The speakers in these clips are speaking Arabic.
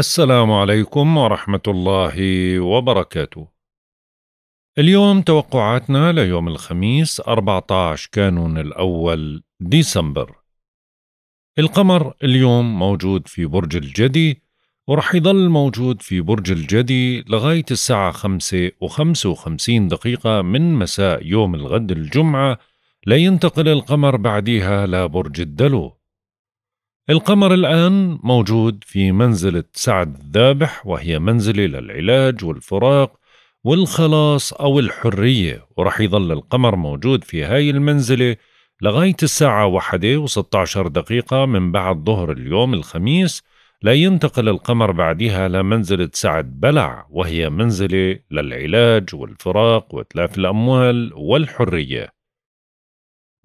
السلام عليكم ورحمة الله وبركاته. اليوم توقعاتنا ليوم الخميس 14 كانون الأول ديسمبر. القمر اليوم موجود في برج الجدي ورح يضل موجود في برج الجدي لغاية الساعة 5 و55 دقيقة من مساء يوم الغد الجمعة لينتقل القمر بعديها لبرج الدلو القمر الآن موجود في منزلة سعد الذابح وهي منزلة للعلاج والفراق والخلاص أو الحرية ورح يظل القمر موجود في هاي المنزلة لغاية الساعة واحدة و16 دقيقة من بعد ظهر اليوم الخميس لا ينتقل القمر بعدها لمنزلة سعد بلع وهي منزلة للعلاج والفراق وتلاف الأموال والحرية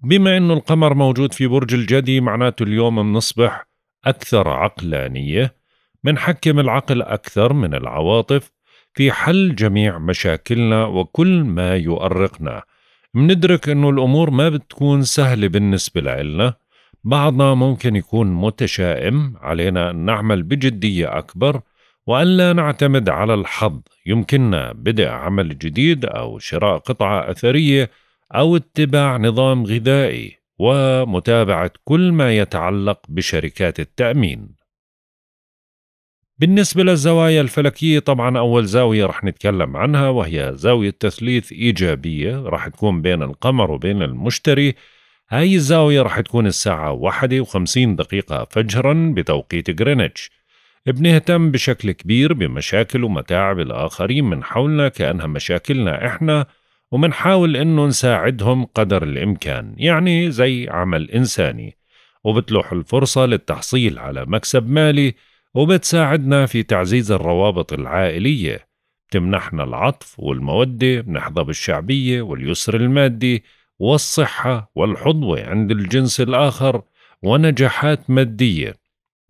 بما أنه القمر موجود في برج الجدي معناته اليوم بنصبح أكثر عقلانية بنحكم العقل أكثر من العواطف في حل جميع مشاكلنا وكل ما يؤرقنا مندرك أنه الأمور ما بتكون سهلة بالنسبة لنا بعضنا ممكن يكون متشائم علينا أن نعمل بجدية أكبر وألا نعتمد على الحظ يمكننا بدء عمل جديد أو شراء قطعة أثرية أو اتباع نظام غذائي ومتابعة كل ما يتعلق بشركات التأمين. بالنسبة للزوايا الفلكية طبعا أول زاوية رح نتكلم عنها وهي زاوية تثليث إيجابية رح تكون بين القمر وبين المشتري هاي الزاوية رح تكون الساعة واحدة وخمسين دقيقة فجرا بتوقيت غرينتش بنهتم بشكل كبير بمشاكل ومتاعب الآخرين من حولنا كأنها مشاكلنا إحنا ومنحاول إنه نساعدهم قدر الإمكان يعني زي عمل إنساني وبتلوح الفرصة للتحصيل على مكسب مالي وبتساعدنا في تعزيز الروابط العائلية بتمنحنا العطف والمودة بنحظى بالشعبية واليسر المادي والصحة والحظوة عند الجنس الآخر ونجاحات مادية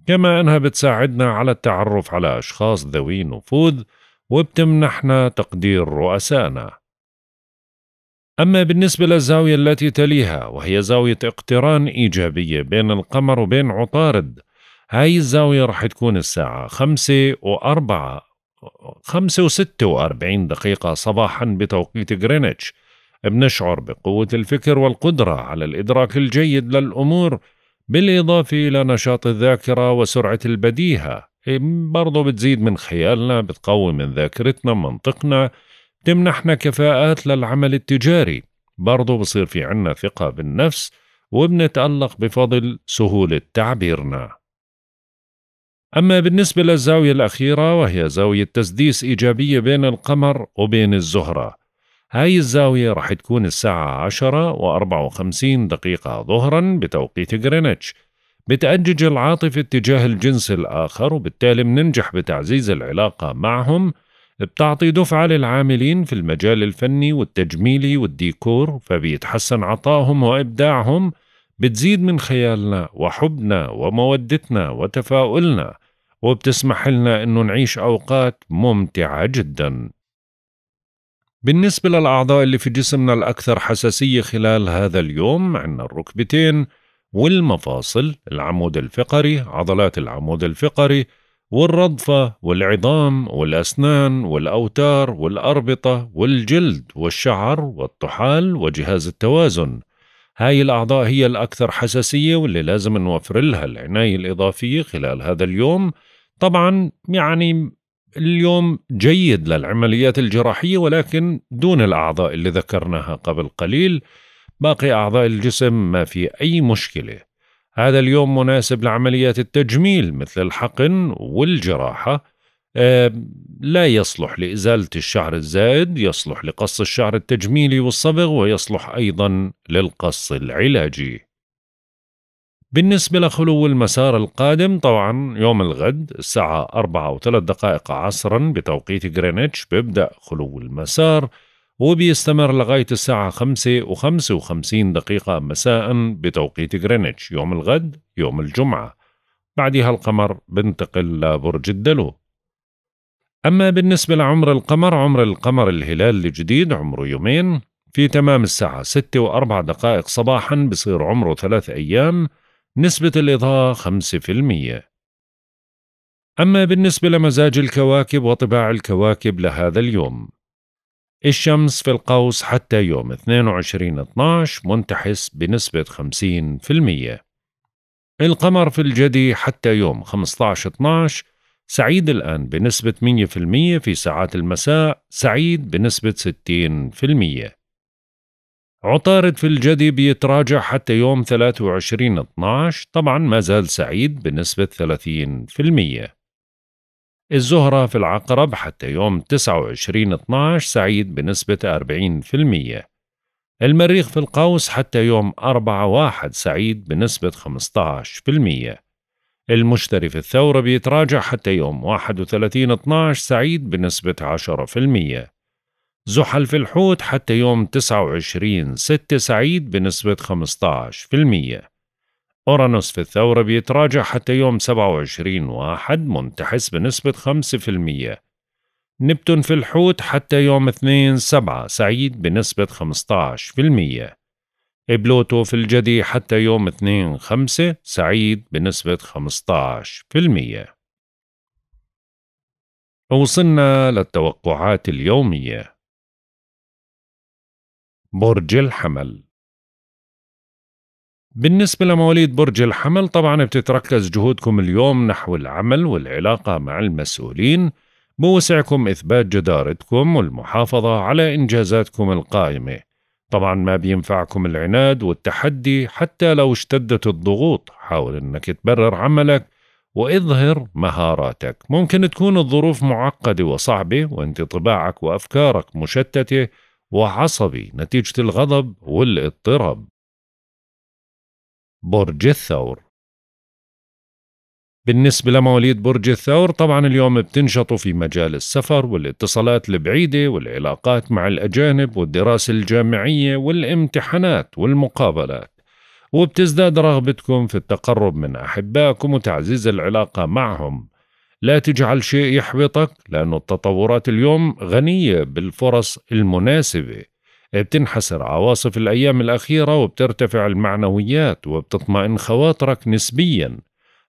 كما أنها بتساعدنا على التعرف على أشخاص ذوي نفوذ وبتمنحنا تقدير رؤسائنا أما بالنسبة للزاوية التي تليها وهي زاوية اقتران إيجابية بين القمر وبين عطارد هاي الزاوية رح تكون الساعة خمسة وأربعة خمسة وستة وأربعين دقيقة صباحا بتوقيت غرينتش بنشعر بقوة الفكر والقدرة على الإدراك الجيد للأمور بالإضافة إلى نشاط الذاكرة وسرعة البديهة برضو بتزيد من خيالنا بتقوي من ذاكرتنا منطقنا تمنحنا كفاءات للعمل التجاري برضو بصير في عنا ثقة بالنفس وبنتألق بفضل سهولة تعبيرنا أما بالنسبة للزاوية الأخيرة وهي زاوية تسديس إيجابية بين القمر وبين الزهرة هاي الزاوية رح تكون الساعة 10 و54 دقيقة ظهرا بتوقيت غرينتش بتأجج العاطفة اتجاه الجنس الآخر وبالتالي مننجح بتعزيز العلاقة معهم بتعطي دفعة للعاملين في المجال الفني والتجميلي والديكور فبيتحسن عطائهم وإبداعهم بتزيد من خيالنا وحبنا ومودتنا وتفاؤلنا وبتسمح لنا أنه نعيش أوقات ممتعة جدا بالنسبة للأعضاء اللي في جسمنا الأكثر حساسية خلال هذا اليوم عندنا الركبتين والمفاصل العمود الفقري عضلات العمود الفقري والرضفة والعظام والأسنان والأوتار والأربطة والجلد والشعر والطحال وجهاز التوازن هاي الأعضاء هي الأكثر حساسية واللي لازم نوفر لها العناية الإضافية خلال هذا اليوم طبعا يعني اليوم جيد للعمليات الجراحية ولكن دون الأعضاء اللي ذكرناها قبل قليل باقي أعضاء الجسم ما في أي مشكلة هذا اليوم مناسب لعمليات التجميل مثل الحقن والجراحة آه، لا يصلح لإزالة الشعر الزائد يصلح لقص الشعر التجميلي والصبغ ويصلح أيضا للقص العلاجي بالنسبة لخلو المسار القادم طبعا يوم الغد الساعة أربعة وثلاث دقائق عصرا بتوقيت غرينتش بيبدأ خلو المسار وبيستمر لغاية الساعة خمسة وخمسة وخمسين دقيقة مساء بتوقيت غرينتش يوم الغد يوم الجمعة بعدها القمر بنتقل لبرج الدلو أما بالنسبة لعمر القمر عمر القمر الهلال الجديد عمره يومين في تمام الساعة ستة وأربع دقائق صباحا بصير عمره ثلاث أيام نسبة الإضاءة خمسة في المية أما بالنسبة لمزاج الكواكب وطباع الكواكب لهذا اليوم الشمس في القوس حتى يوم 22/12 منتحس بنسبة 50% القمر في الجدي حتى يوم 15/12 سعيد الآن بنسبة 100% في ساعات المساء سعيد بنسبة 60% عطارد في الجدي بيتراجع حتى يوم 23/12 طبعا ما زال سعيد بنسبة 30% الزهرة في العقرب حتى يوم 29/12 سعيد بنسبة 40%. المريخ في القوس حتى يوم 4/1 سعيد بنسبة 15%. المشتري في الثورة بيتراجع حتى يوم 31/12 سعيد بنسبة 10%. زحل في الحوت حتى يوم 29/6 سعيد بنسبة 15%. أورانوس في الثورة بيتراجع حتى يوم 27 واحد منتحس بنسبة 5% نبتون في الحوت حتى يوم 2 سبعة سعيد بنسبة 15% بلوتو في الجدي حتى يوم 2 خمسة سعيد بنسبة 15% وصلنا للتوقعات اليومية برج الحمل بالنسبة لمواليد برج الحمل طبعا بتتركز جهودكم اليوم نحو العمل والعلاقة مع المسؤولين بوسعكم إثبات جدارتكم والمحافظة على إنجازاتكم القائمة طبعا ما بينفعكم العناد والتحدي حتى لو اشتدت الضغوط حاول أنك تبرر عملك وإظهر مهاراتك ممكن تكون الظروف معقدة وصعبة وأنت طباعك وأفكارك مشتتة وعصبي نتيجة الغضب والاضطراب برج الثور بالنسبة لمواليد برج الثور طبعا اليوم بتنشطوا في مجال السفر والاتصالات البعيدة والعلاقات مع الأجانب والدراسة الجامعية والامتحانات والمقابلات وبتزداد رغبتكم في التقرب من أحبائكم وتعزيز العلاقة معهم لا تجعل شيء يحبطك لأن التطورات اليوم غنية بالفرص المناسبة بتنحسر عواصف الأيام الأخيرة وبترتفع المعنويات وبتطمئن خواطرك نسبيا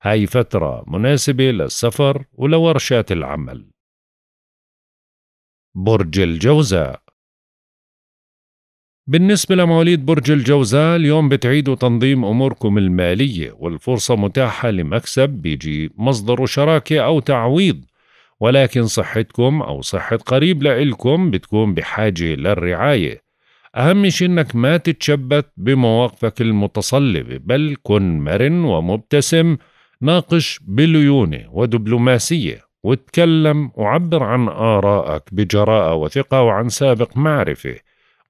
هاي فترة مناسبة للسفر ولورشات العمل برج الجوزاء بالنسبة لمواليد برج الجوزاء اليوم بتعيدوا تنظيم أموركم المالية والفرصة متاحة لمكسب بيجي مصدر شراكة أو تعويض ولكن صحتكم أو صحة قريب لإلكم بتكون بحاجة للرعاية أهم شيء إنك ما تتشبت بمواقفك المتصلبة بل كن مرن ومبتسم ناقش بليونة ودبلوماسية واتكلم وعبر عن آرائك بجراءة وثقة وعن سابق معرفة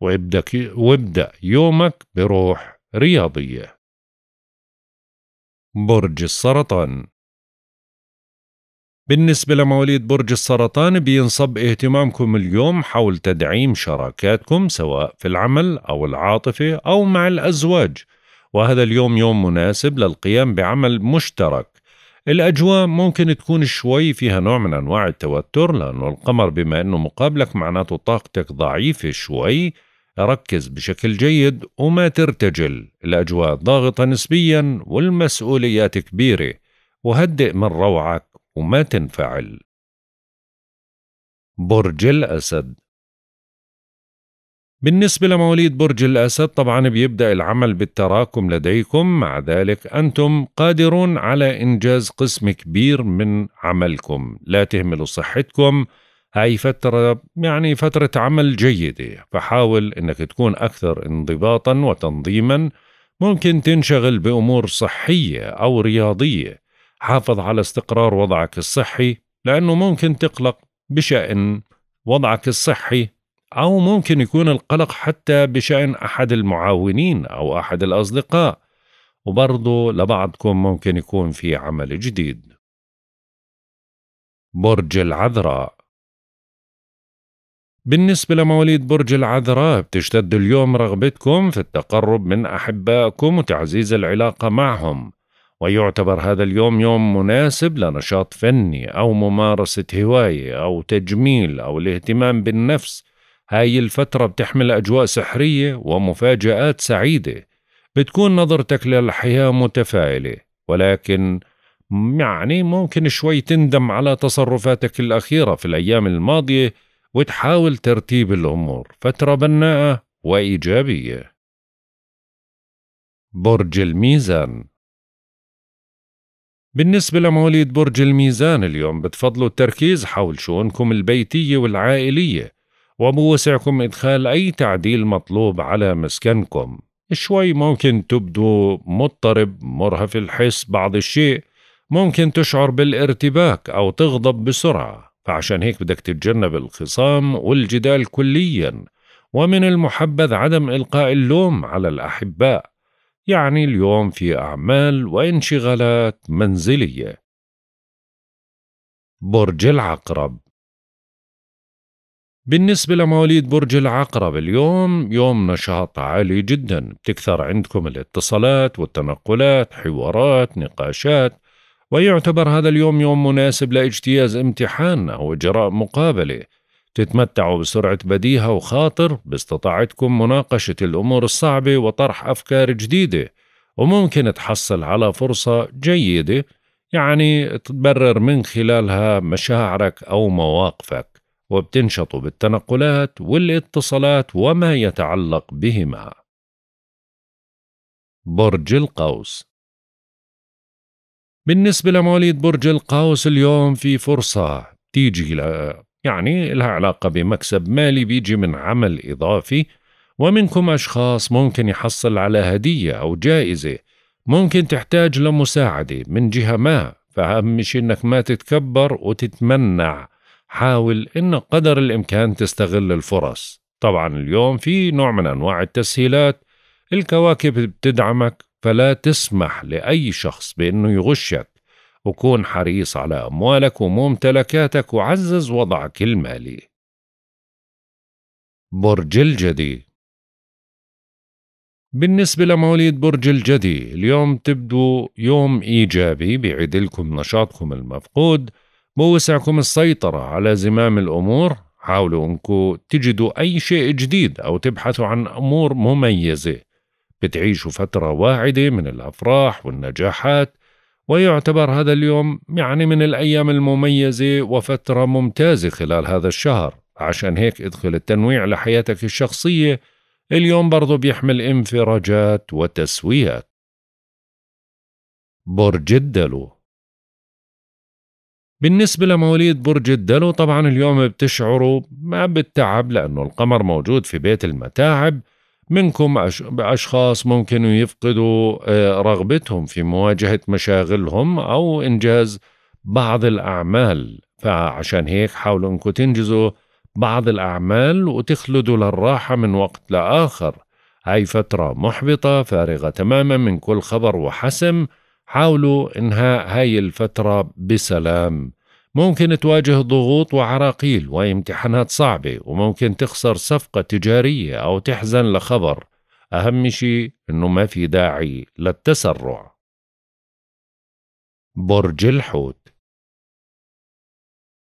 وابدأ, وابدأ يومك بروح رياضية برج السرطان بالنسبة لمواليد برج السرطان بينصب اهتمامكم اليوم حول تدعيم شراكاتكم سواء في العمل أو العاطفة أو مع الأزواج وهذا اليوم يوم مناسب للقيام بعمل مشترك الأجواء ممكن تكون شوي فيها نوع من أنواع التوتر لأنه القمر بما أنه مقابلك معناته طاقتك ضعيفة شوي ركز بشكل جيد وما ترتجل الأجواء ضاغطة نسبيا والمسؤوليات كبيرة وهدئ من روعك وما تنفعل برج الأسد بالنسبة لمواليد برج الأسد طبعا بيبدأ العمل بالتراكم لديكم مع ذلك أنتم قادرون على إنجاز قسم كبير من عملكم لا تهملوا صحتكم هاي فترة يعني فترة عمل جيدة فحاول أنك تكون أكثر انضباطا وتنظيما ممكن تنشغل بأمور صحية أو رياضية حافظ على استقرار وضعك الصحي لأنه ممكن تقلق بشأن وضعك الصحي أو ممكن يكون القلق حتى بشأن أحد المعاونين أو أحد الأصدقاء وبرضه لبعضكم ممكن يكون في عمل جديد برج العذراء بالنسبة لمواليد برج العذراء بتشتد اليوم رغبتكم في التقرب من أحبائكم وتعزيز العلاقة معهم ويعتبر هذا اليوم يوم مناسب لنشاط فني أو ممارسة هواية أو تجميل أو الاهتمام بالنفس هاي الفترة بتحمل أجواء سحرية ومفاجآت سعيدة بتكون نظرتك للحياة متفائلة ولكن يعني ممكن شوي تندم على تصرفاتك الأخيرة في الأيام الماضية وتحاول ترتيب الأمور فترة بناءة وإيجابية برج الميزان بالنسبة لمواليد برج الميزان اليوم بتفضلوا التركيز حول شؤونكم البيتية والعائلية وبوسعكم إدخال أي تعديل مطلوب على مسكنكم شوي ممكن تبدو مضطرب مرهف الحس بعض الشيء ممكن تشعر بالارتباك أو تغضب بسرعة فعشان هيك بدك تتجنب الخصام والجدال كليا ومن المحبذ عدم إلقاء اللوم على الأحباء يعني اليوم في أعمال وانشغالات منزلية برج العقرب بالنسبة لمواليد برج العقرب اليوم يوم نشاط عالي جدا بتكثر عندكم الاتصالات والتنقلات حوارات نقاشات ويعتبر هذا اليوم يوم مناسب لاجتياز امتحان أو إجراء مقابلة تتمتعوا بسرعة بديهة وخاطر باستطاعتكم مناقشة الأمور الصعبة وطرح أفكار جديدة وممكن تحصل على فرصة جيدة يعني تبرر من خلالها مشاعرك أو مواقفك وبتنشطوا بالتنقلات والاتصالات وما يتعلق بهما برج القوس بالنسبة لمواليد برج القوس اليوم في فرصة تيجي يعني لها علاقة بمكسب مالي بيجي من عمل إضافي ومنكم أشخاص ممكن يحصل على هدية أو جائزة ممكن تحتاج لمساعدة من جهة ما فأهم شيء إنك ما تتكبر وتتمنع حاول إن قدر الإمكان تستغل الفرص طبعا اليوم في نوع من أنواع التسهيلات الكواكب بتدعمك فلا تسمح لأي شخص بأنه يغشك وكون حريص على أموالك وممتلكاتك وعزز وضعك المالي برج الجدي بالنسبة لمواليد برج الجدي اليوم تبدو يوم إيجابي بعدلكم نشاطكم المفقود بوسعكم السيطرة على زمام الأمور حاولوا أنكم تجدوا أي شيء جديد أو تبحثوا عن أمور مميزة بتعيشوا فترة واعدة من الأفراح والنجاحات ويعتبر هذا اليوم يعني من الأيام المميزة وفترة ممتازة خلال هذا الشهر عشان هيك ادخل التنويع لحياتك الشخصية اليوم برضو بيحمل انفراجات وتسويات برج الدلو بالنسبة لمواليد برج الدلو طبعا اليوم بتشعروا ما بالتعب لأنه القمر موجود في بيت المتاعب منكم أشخاص ممكن يفقدوا آه، رغبتهم في مواجهة مشاغلهم أو إنجاز بعض الأعمال فعشان هيك حاولوا أنكم تنجزوا بعض الأعمال وتخلدوا للراحة من وقت لآخر هاي فترة محبطة فارغة تماما من كل خبر وحسم حاولوا إنهاء هاي الفترة بسلام ممكن تواجه ضغوط وعراقيل وامتحانات صعبة وممكن تخسر صفقة تجارية أو تحزن لخبر أهم شيء أنه ما في داعي للتسرع برج الحوت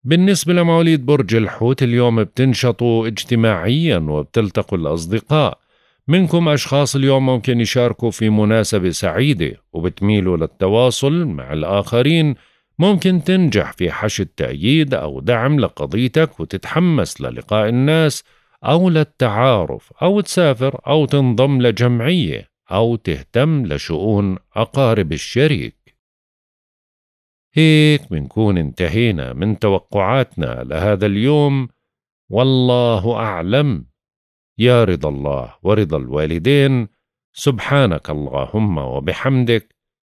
بالنسبة لمواليد برج الحوت اليوم بتنشطوا اجتماعيا وبتلتقوا الأصدقاء منكم أشخاص اليوم ممكن يشاركوا في مناسبة سعيدة وبتميلوا للتواصل مع الآخرين ممكن تنجح في حشد تأييد أو دعم لقضيتك وتتحمس للقاء الناس أو للتعارف أو تسافر أو تنضم لجمعية أو تهتم لشؤون أقارب الشريك هيك بنكون انتهينا من توقعاتنا لهذا اليوم والله أعلم يا رضا الله ورضا الوالدين سبحانك اللهم وبحمدك